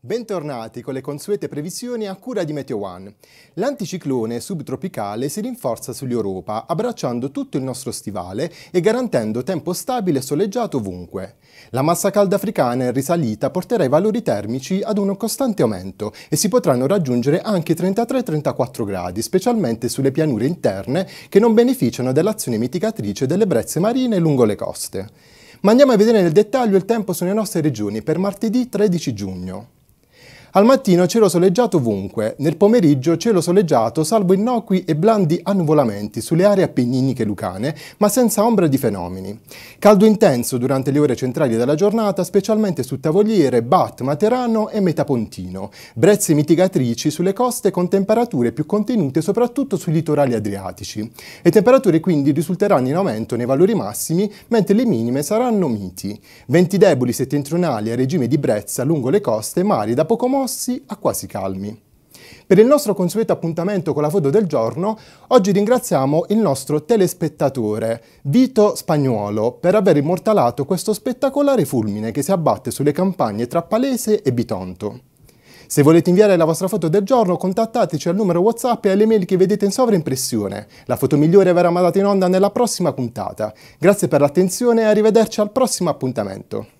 Bentornati con le consuete previsioni a cura di Meteo One. L'anticiclone subtropicale si rinforza sull'Europa, abbracciando tutto il nostro stivale e garantendo tempo stabile e soleggiato ovunque. La massa calda africana in risalita porterà i valori termici ad un costante aumento e si potranno raggiungere anche 33-34 gradi, specialmente sulle pianure interne che non beneficiano dell'azione mitigatrice delle brezze marine lungo le coste. Ma andiamo a vedere nel dettaglio il tempo sulle nostre regioni per martedì 13 giugno. Al mattino cielo soleggiato ovunque, nel pomeriggio cielo soleggiato salvo innocui e blandi annuvolamenti sulle aree appenniniche lucane, ma senza ombra di fenomeni. Caldo intenso durante le ore centrali della giornata, specialmente su Tavoliere, Bat, Materano e Metapontino. Brezze mitigatrici sulle coste con temperature più contenute soprattutto sui litorali adriatici. Le temperature quindi risulteranno in aumento nei valori massimi, mentre le minime saranno miti. Venti deboli settentrionali a regime di brezza lungo le coste, mari da poco molto comossi a quasi calmi. Per il nostro consueto appuntamento con la foto del giorno, oggi ringraziamo il nostro telespettatore Vito Spagnuolo per aver immortalato questo spettacolare fulmine che si abbatte sulle campagne tra Palese e Bitonto. Se volete inviare la vostra foto del giorno, contattateci al numero WhatsApp e alle mail che vedete in sovraimpressione. La foto migliore verrà mandata in onda nella prossima puntata. Grazie per l'attenzione e arrivederci al prossimo appuntamento.